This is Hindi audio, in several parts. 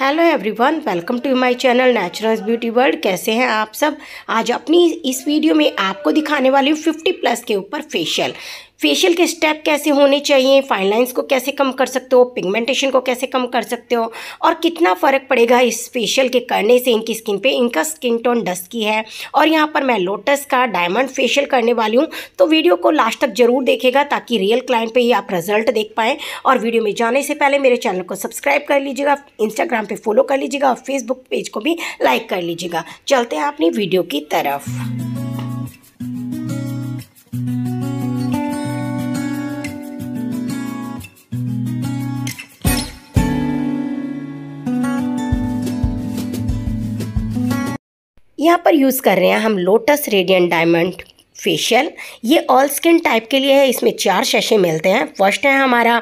hello everyone welcome to my channel naturals beauty world कैसे हैं आप सब आज अपनी इस वीडियो में आपको दिखाने वाली हूँ फिफ्टी प्लस के ऊपर फेशियल फेशियल के स्टेप कैसे होने चाहिए फाइन लाइन्स को कैसे कम कर सकते हो पिगमेंटेशन को कैसे कम कर सकते हो और कितना फ़र्क पड़ेगा इस फेशियल के करने से इनकी स्किन पे इनका स्किन टोन डस्ट की है और यहाँ पर मैं लोटस का डायमंड फेशियल करने वाली हूँ तो वीडियो को लास्ट तक ज़रूर देखेगा ताकि रियल क्लाइंट पर ही आप रिजल्ट देख पाएँ और वीडियो में जाने से पहले मेरे चैनल को सब्सक्राइब कर लीजिएगा इंस्टाग्राम पर फॉलो कर लीजिएगा और फेसबुक पेज को भी लाइक कर लीजिएगा चलते हैं अपनी वीडियो की तरफ यहाँ पर यूज़ कर रहे हैं हम लोटस रेडियंट डायमंड फेशियल ये ऑल स्किन टाइप के लिए है इसमें चार शशे मिलते हैं फर्स्ट है हमारा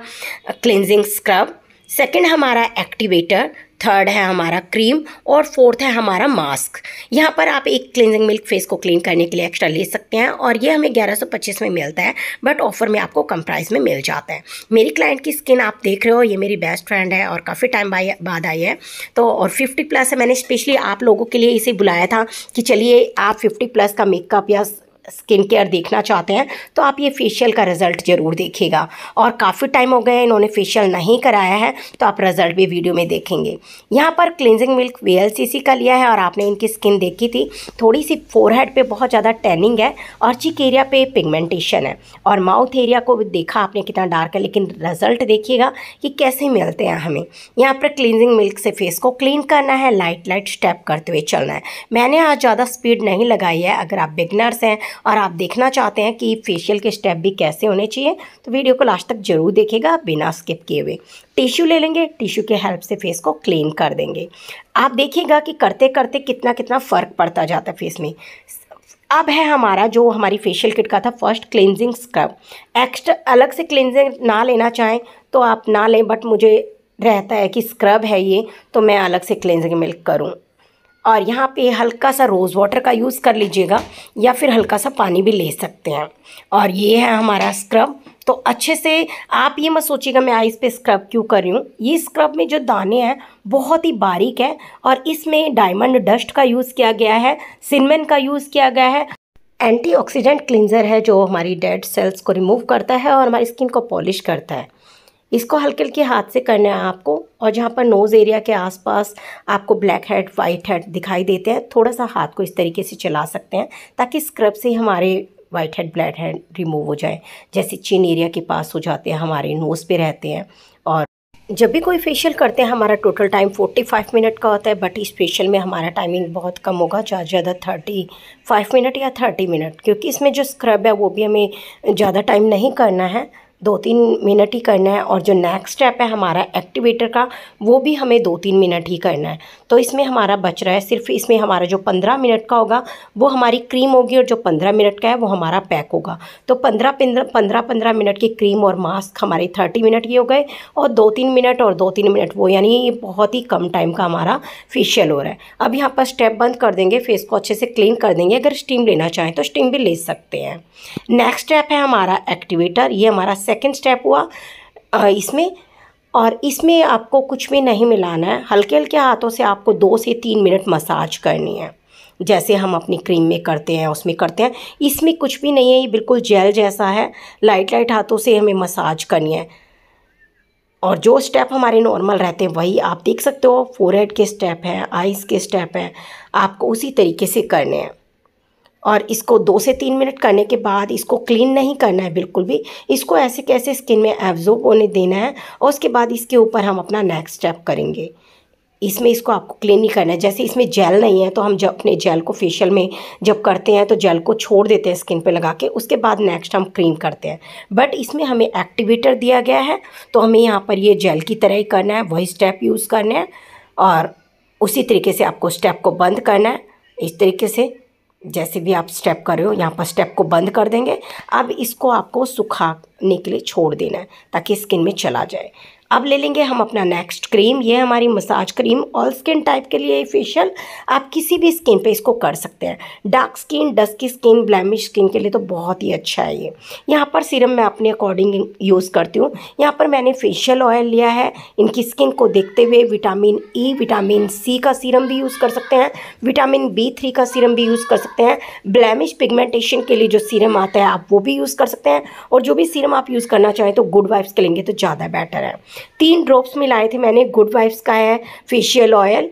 क्लिनजिंग स्क्रब सेकेंड हमारा एक्टिवेटर थर्ड है हमारा क्रीम और फोर्थ है हमारा मास्क यहाँ पर आप एक क्लिनजिंग मिल्क फेस को क्लीन करने के लिए एक्स्ट्रा ले सकते हैं और ये हमें 1125 में मिलता है बट ऑफर में आपको कम प्राइस में मिल जाता है मेरी क्लाइंट की स्किन आप देख रहे हो ये मेरी बेस्ट फ्रेंड है और काफ़ी टाइम बाद आई है तो और फिफ्टी प्लस है मैंने स्पेशली आप लोगों के लिए इसे बुलाया था कि चलिए आप फिफ्टी प्लस का मेकअप या स्किन केयर देखना चाहते हैं तो आप ये फेशियल का रिज़ल्ट ज़रूर देखिएगा और काफ़ी टाइम हो गया इन्होंने फेशियल नहीं कराया है तो आप रिज़ल्ट भी वीडियो में देखेंगे यहाँ पर क्लिनजिंग मिल्क वी का लिया है और आपने इनकी स्किन देखी थी थोड़ी सी फोरहेड पे बहुत ज़्यादा टैनिंग है और चिक एरिया पे पिगमेंटेशन है और माउथ एरिया को भी देखा आपने कितना डार्क है लेकिन रिज़ल्ट देखिएगा कि कैसे मिलते हैं हमें यहाँ पर क्लिनजिंग मिल्क से फेस को क्लीन करना है लाइट लाइट स्टेप करते हुए चलना है मैंने आज ज़्यादा स्पीड नहीं लगाई है अगर आप बिगनर्स हैं और आप देखना चाहते हैं कि फेशियल के स्टेप भी कैसे होने चाहिए तो वीडियो को लास्ट तक जरूर देखेगा बिना स्किप किए हुए टिश्यू ले लेंगे टिश्यू के हेल्प से फेस को क्लीन कर देंगे आप देखिएगा कि करते करते कितना कितना फ़र्क पड़ता जाता है फेस में अब है हमारा जो हमारी फेशियल किट का था फर्स्ट क्लिनजिंग स्क्रब एक्स्ट्रा अलग से क्लिनजिंग ना लेना चाहें तो आप ना लें बट मुझे रहता है कि स्क्रब है ये तो मैं अलग से क्लिनजिंग मिल्क करूँ और यहाँ पे हल्का सा रोज़ वाटर का यूज़ कर लीजिएगा या फिर हल्का सा पानी भी ले सकते हैं और ये है हमारा स्क्रब तो अच्छे से आप ये मत सोचिएगा मैं आइस पे स्क्रब क्यों कर रही हूँ ये स्क्रब में जो दाने हैं बहुत ही बारीक है और इसमें डायमंड डस्ट का यूज़ किया गया है सिनमन का यूज़ किया गया है एंटीऑक्सीडेंट क्लिनजर है जो हमारी डेड सेल्स को रिमूव करता है और हमारी स्किन को पॉलिश करता है इसको हल्के हल्के हाथ से करना है आपको और जहाँ पर नोज़ एरिया के आसपास आपको ब्लैक हेड वाइट हेड दिखाई देते हैं थोड़ा सा हाथ को इस तरीके से चला सकते हैं ताकि स्क्रब से हमारे white head black head remove हो जाए जैसे चिन एरिया के पास हो जाते हैं हमारे नोज़ पे रहते हैं और जब भी कोई फेशियल करते हैं हमारा टोटल टाइम 45 मिनट का होता है बट इस फेशियल में हमारा टाइमिंग बहुत कम होगा ज़्यादा ज़्यादा थर्टी फाइव मिनट या 30 मिनट क्योंकि इसमें जो स्क्रब है वो भी हमें ज़्यादा टाइम नहीं करना है दो तीन मिनट ही करना है और जो नेक्स्ट स्टेप है हमारा एक्टिवेटर का वो भी हमें दो तीन मिनट ही करना है तो इसमें हमारा बच रहा है सिर्फ इसमें हमारा जो पंद्रह मिनट का होगा वो हमारी क्रीम होगी और जो पंद्रह मिनट का है वो हमारा पैक होगा तो पंद्रह पंद्रह पंद्रह मिनट की क्रीम और मास्क हमारे थर्टी मिनट के हो गए और दो तीन मिनट और दो तीन मिनट वो यानी ये बहुत ही कम टाइम का हमारा फेशियल हो रहा है अब यहाँ पर स्टेप बंद कर देंगे फेस को अच्छे से क्लीन कर देंगे अगर स्टीम लेना चाहें तो स्टीम भी ले सकते हैं नेक्स्ट स्टेप है हमारा एक्टिवेटर ये हमारा सेकंड स्टेप हुआ इसमें और इसमें आपको कुछ भी नहीं मिलाना है हल्के हल्के हाथों से आपको दो से तीन मिनट मसाज करनी है जैसे हम अपनी क्रीम में करते हैं उसमें करते हैं इसमें कुछ भी नहीं है ये बिल्कुल जेल जैसा है लाइट लाइट हाथों से हमें मसाज करनी है और जो स्टेप हमारे नॉर्मल रहते हैं वही आप देख सकते हो फोरहेड के स्टेप हैं आइज़ के स्टेप हैं आपको उसी तरीके से करने हैं और इसको दो से तीन मिनट करने के बाद इसको क्लीन नहीं करना है बिल्कुल भी इसको ऐसे कैसे स्किन में एब्जॉर्ब होने देना है और उसके बाद इसके ऊपर हम अपना नेक्स्ट स्टेप करेंगे इसमें इसको आपको क्लीन नहीं करना है जैसे इसमें जेल नहीं है तो हम जब अपने जेल को फेशियल में जब करते हैं तो जेल को छोड़ देते हैं स्किन पे लगा के उसके बाद नेक्स्ट हम क्रीम करते हैं बट इसमें हमें एक्टिवेटर दिया गया है तो हमें यहाँ पर ये जेल की तरह ही करना है वही स्टेप यूज़ करना है और उसी तरीके से आपको स्टेप को बंद करना है इस तरीके से जैसे भी आप स्टेप कर रहे हो यहाँ पर स्टेप को बंद कर देंगे अब इसको आपको सुखाने के लिए छोड़ देना है ताकि स्किन में चला जाए अब ले लेंगे हम अपना नेक्स्ट क्रीम ये हमारी massage cream all skin type के लिए फेशियल आप किसी भी स्किन पे इसको कर सकते हैं dark skin dusky skin blemish skin के लिए तो बहुत ही अच्छा है ये यहाँ पर सीरम मैं अपने अकॉर्डिंग यूज़ करती हूँ यहाँ पर मैंने फेशियल ऑयल लिया है इनकी स्किन को देखते हुए vitamin E e, vitamin C का सीरम भी यूज़ कर सकते हैं विटामिन बी थ्री का सीरम भी यूज़ कर सकते हैं ब्लैमिश पिगमेंटेशन के लिए जो सीरम आता है आप वो भी यूज़ कर सकते हैं और जो भी सीरम आप यूज़ करना चाहें तो गुड वाइब्स के लेंगे तो ज़्यादा बेटर है तीन ड्रॉप्स मिलाए थे मैंने गुड वाइफ्स का है फेशियल ऑयल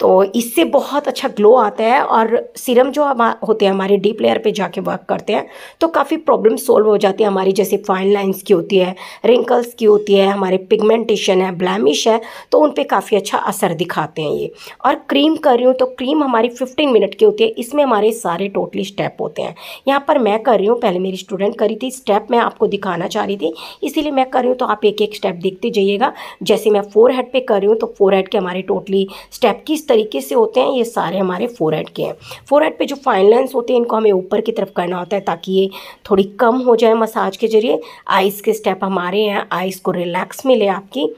तो इससे बहुत अच्छा ग्लो आता है और सीरम जो हम होते हैं हमारे डीप लेयर पे जाके वर्क करते हैं तो काफ़ी प्रॉब्लम सोल्व हो जाती है हमारी जैसे फाइन लाइंस की होती है रिंकल्स की होती है हमारे पिगमेंटेशन है ब्लैमिश है तो उन पर काफ़ी अच्छा असर दिखाते हैं ये और क्रीम कर रही हूँ तो क्रीम हमारी फिफ्टीन मिनट की होती है इसमें हमारे सारे टोटली स्टेप होते हैं यहाँ पर मैं कर रही हूँ पहले मेरी स्टूडेंट करी थी स्टेप मैं आपको दिखाना चाह रही थी इसीलिए मैं कर रही हूँ तो आप एक एक स्टेप देखते जाइएगा जैसे मैं फोर हेड पर कर रही हूँ तो फोर हेड के हमारे टोटली स्टेप की तरीके से होते हैं ये सारे हमारे फोर के हैं फोर पे जो फाइन लाइन्स होते हैं इनको हमें ऊपर की तरफ करना होता है ताकि ये थोड़ी कम हो जाए मसाज के जरिए आइस के स्टेप हमारे हैं आइस को रिलैक्स मिले आपकी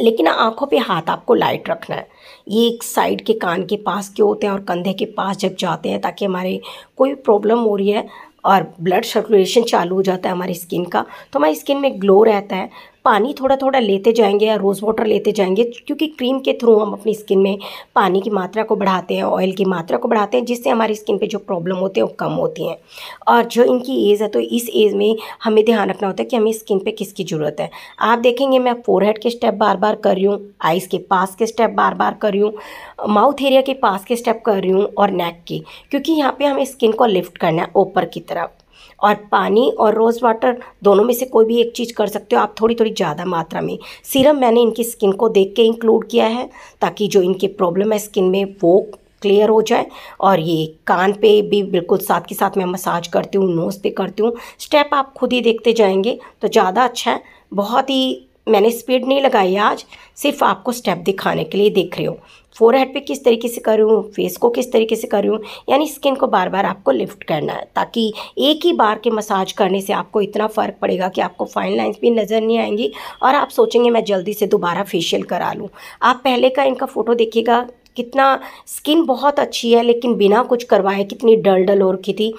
लेकिन आंखों पे हाथ आपको लाइट रखना है ये एक साइड के कान के पास के होते हैं और कंधे के पास जब जाते हैं ताकि हमारे कोई प्रॉब्लम हो रही है और ब्लड सर्कुलेशन चालू हो जाता है हमारी स्किन का तो हमारी स्किन में ग्लो रहता है पानी थोड़ा थोड़ा लेते जाएंगे या रोज़ वाटर लेते जाएंगे क्योंकि क्रीम के थ्रू हम अपनी स्किन में पानी की मात्रा को बढ़ाते हैं ऑयल की मात्रा को बढ़ाते हैं जिससे हमारी स्किन पे जो प्रॉब्लम होती है वो कम होती हैं और जो इनकी एज है तो इस एज में हमें ध्यान रखना होता है कि हमें स्किन पर किसकी ज़रूरत है आप देखेंगे मैं फोरहेड के स्टेप बार बार कर रही हूँ आइज़ के पास के स्टेप बार बार कर रही हूँ माउथ एरिया के पास के स्टेप कर रही हूँ और नेक के क्योंकि यहाँ पर हमें स्किन को लिफ्ट करना है ऊपर की तरफ और पानी और रोज़ वाटर दोनों में से कोई भी एक चीज़ कर सकते हो आप थोड़ी थोड़ी ज़्यादा मात्रा में सीरम मैंने इनकी स्किन को देख के इंक्लूड किया है ताकि जो इनकी प्रॉब्लम है स्किन में वो क्लियर हो जाए और ये कान पे भी बिल्कुल साथ के साथ मैं मसाज करती हूँ नोज़ पे करती हूँ स्टेप आप खुद ही देखते जाएंगे तो ज़्यादा अच्छा है बहुत ही मैंने स्पीड नहीं लगाई आज सिर्फ आपको स्टेप दिखाने के लिए देख रही हूँ फोर हेड पर किस तरीके से करूँ फेस को किस तरीके से करूँ यानी स्किन को बार बार आपको लिफ्ट करना है ताकि एक ही बार के मसाज करने से आपको इतना फ़र्क पड़ेगा कि आपको फाइन लाइन्स भी नज़र नहीं आएंगी और आप सोचेंगे मैं जल्दी से दोबारा फेशियल करा लूँ आप पहले का इनका फ़ोटो देखिएगा कितना स्किन बहुत अच्छी है लेकिन बिना कुछ करवाए कितनी डल डल और की थी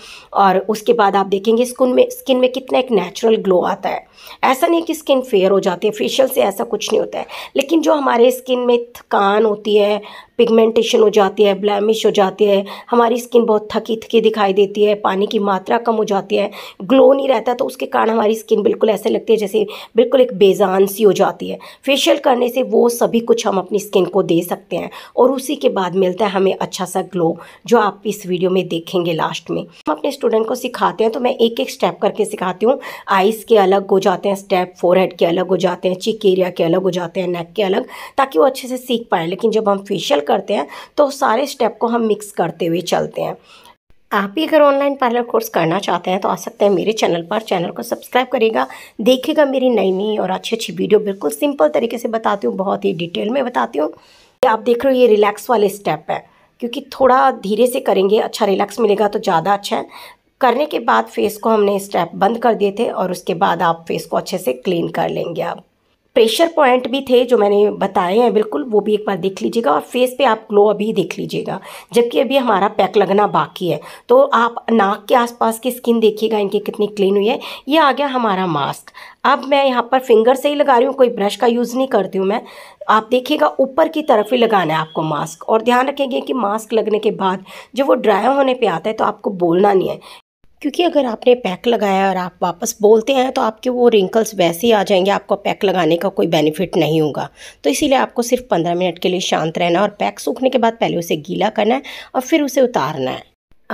और उसके बाद आप देखेंगे स्किन में स्किन में कितना एक नेचुरल ग्लो आता है ऐसा नहीं कि स्किन फेयर हो जाती है फेशियल से ऐसा कुछ नहीं होता है लेकिन जो हमारे स्किन में थकान होती है पिगमेंटेशन हो जाती है ब्लैमिश हो जाती है हमारी स्किन बहुत थकी थकी दिखाई देती है पानी की मात्रा कम हो जाती है ग्लो नहीं रहता तो उसके कारण हमारी स्किन बिल्कुल ऐसे लगती है जैसे बिल्कुल एक बेजान सी हो जाती है फेशियल करने से वो सभी कुछ हम अपनी स्किन को दे सकते हैं और उसी के बाद मिलता है हमें अच्छा सा ग्लो जो आप इस वीडियो में देखेंगे लास्ट में हम अपने स्टूडेंट को सिखाते हैं तो मैं एक एक स्टेप करके सिखाती हूँ आइज़ के अलग हो जाते हैं स्टेप फोर के अलग हो जाते हैं चिक एरिया के अलग हो जाते हैं नेक के अलग ताकि वो अच्छे से सीख पाएँ लेकिन जब हम फेशियल करते हैं तो सारे स्टेप को हम मिक्स करते हुए चलते हैं आप भी अगर ऑनलाइन पार्लर कोर्स करना चाहते हैं तो आ सकते हैं मेरे चैनल पर चैनल को सब्सक्राइब करेगा देखिएगा मेरी नई नई और अच्छी अच्छी वीडियो बिल्कुल सिंपल तरीके से बताती हूँ बहुत ही डिटेल में बताती हूँ आप देख रहे हो ये रिलैक्स वाले स्टेप है क्योंकि थोड़ा धीरे से करेंगे अच्छा रिलैक्स मिलेगा तो ज़्यादा अच्छा है करने के बाद फेस को हमने स्टेप बंद कर दिए थे और उसके बाद आप फेस को अच्छे से क्लीन कर लेंगे आप प्रेशर पॉइंट भी थे जो मैंने बताए हैं बिल्कुल वो भी एक बार देख लीजिएगा और फेस पे आप ग्लो अभी देख लीजिएगा जबकि अभी हमारा पैक लगना बाकी है तो आप नाक के आसपास की स्किन देखिएगा इनकी कितनी क्लीन हुई है ये आ गया हमारा मास्क अब मैं यहाँ पर फिंगर से ही लगा रही हूँ कोई ब्रश का यूज़ नहीं करती हूँ मैं आप देखिएगा ऊपर की तरफ ही लगाना है आपको मास्क और ध्यान रखेंगे कि मास्क लगने के बाद जो वो ड्राई होने पे आता है तो आपको बोलना नहीं है क्योंकि अगर आपने पैक लगाया और आप वापस बोलते हैं तो आपके वो रिंकल्स वैसे ही आ जाएंगे आपको पैक लगाने का कोई बेनिफिट नहीं होगा तो इसीलिए आपको सिर्फ पंद्रह मिनट के लिए शांत रहना और पैक सूखने के बाद पहले उसे गीला करना है और फिर उसे उतारना है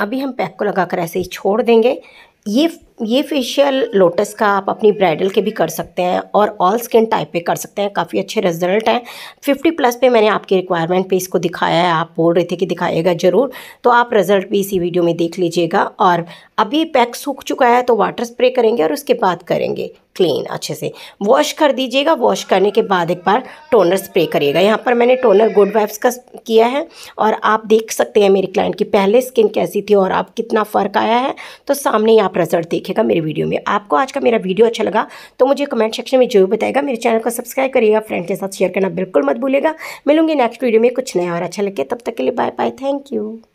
अभी हम पैक को लगाकर ऐसे ही छोड़ देंगे ये ये फेशियल लोटस का आप अपनी ब्राइडल के भी कर सकते हैं और ऑल स्किन टाइप पे कर सकते हैं काफ़ी अच्छे रिजल्ट हैं 50 प्लस पे मैंने आपकी रिक्वायरमेंट पे इसको दिखाया है आप बोल रहे थे कि दिखाएगा ज़रूर तो आप रिज़ल्ट भी इसी वीडियो में देख लीजिएगा और अभी पैक सूख चुका है तो वाटर स्प्रे करेंगे और उसके बाद करेंगे क्लीन अच्छे से वॉश कर दीजिएगा वॉश करने के बाद एक बार टोनर स्प्रे करिएगा यहाँ पर मैंने टोनर गुड वाइफ्स का किया है और आप देख सकते हैं मेरी क्लाइंट की पहले स्किन कैसी थी और अब कितना फ़र्क आया है तो सामने ही आप रिजल्ट देखें रखिएगा मेरे वीडियो में आपको आज का मेरा वीडियो अच्छा लगा तो मुझे कमेंट सेक्शन में जरूर बताएगा मेरे चैनल को सब्सक्राइब करिएगा फ्रेंड के साथ शेयर करना बिल्कुल मत भूलेगा मिलूंगी नेक्स्ट वीडियो में कुछ नया और अच्छा लगे तब तक के लिए बाय बाय थैंक यू